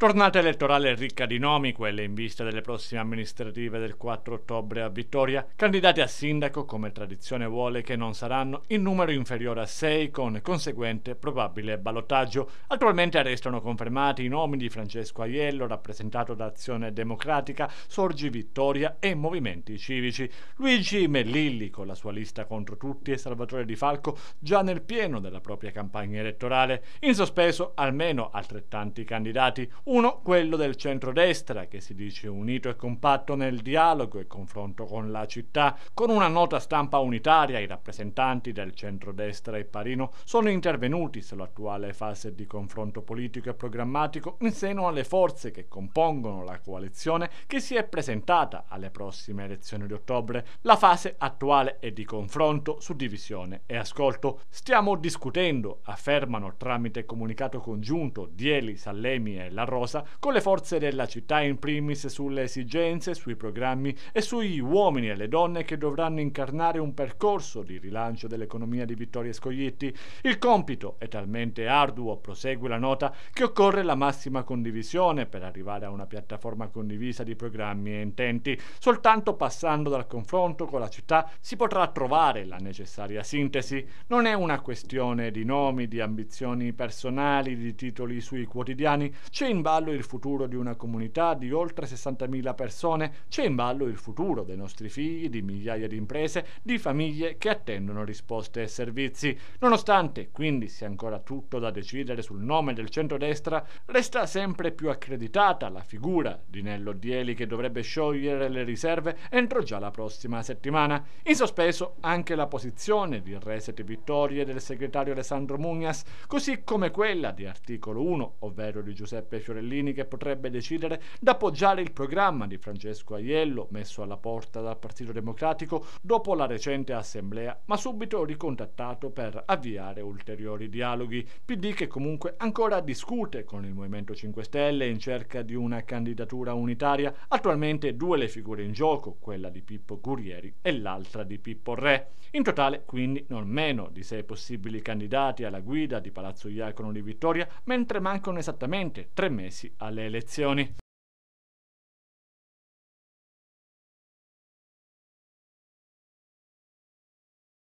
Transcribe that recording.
Tornata elettorale ricca di nomi, quelle in vista delle prossime amministrative del 4 ottobre a Vittoria, candidati a sindaco, come tradizione vuole che non saranno, in numero inferiore a 6 con conseguente probabile ballottaggio. Attualmente restano confermati i nomi di Francesco Aiello, rappresentato da Azione Democratica, Sorgi Vittoria e Movimenti Civici, Luigi Mellilli con la sua lista contro tutti e Salvatore Di Falco già nel pieno della propria campagna elettorale, in sospeso almeno altrettanti candidati, uno, quello del centrodestra, che si dice unito e compatto nel dialogo e confronto con la città. Con una nota stampa unitaria i rappresentanti del centrodestra e Parino sono intervenuti sull'attuale fase di confronto politico e programmatico in seno alle forze che compongono la coalizione che si è presentata alle prossime elezioni di ottobre. La fase attuale è di confronto, suddivisione e ascolto. Stiamo discutendo, affermano tramite comunicato congiunto Dieli, Sallemi e Larro rigorosa con le forze della città in primis sulle esigenze, sui programmi e sui uomini e le donne che dovranno incarnare un percorso di rilancio dell'economia di Vittorio Scoglietti. Il compito è talmente arduo, prosegue la nota, che occorre la massima condivisione per arrivare a una piattaforma condivisa di programmi e intenti. Soltanto passando dal confronto con la città si potrà trovare la necessaria sintesi. Non è una questione di nomi, di ambizioni personali, di titoli sui quotidiani, c'è in ballo il futuro di una comunità di oltre 60.000 persone, c'è in ballo il futuro dei nostri figli, di migliaia di imprese, di famiglie che attendono risposte e servizi. Nonostante quindi sia ancora tutto da decidere sul nome del centrodestra, resta sempre più accreditata la figura di Nello Dieli che dovrebbe sciogliere le riserve entro già la prossima settimana. In sospeso anche la posizione di Reset Vittorie del segretario Alessandro Mugnas, così come quella di articolo 1, ovvero di Giuseppe Fiorentino Morellini che potrebbe decidere d'appoggiare il programma di Francesco Aiello messo alla porta dal Partito Democratico dopo la recente assemblea, ma subito ricontattato per avviare ulteriori dialoghi. PD che comunque ancora discute con il Movimento 5 Stelle in cerca di una candidatura unitaria. Attualmente due le figure in gioco, quella di Pippo Gurrieri e l'altra di Pippo Re. In totale quindi non meno di sei possibili candidati alla guida di Palazzo Iacono di Vittoria, mentre mancano esattamente tre mesi mesi alle elezioni.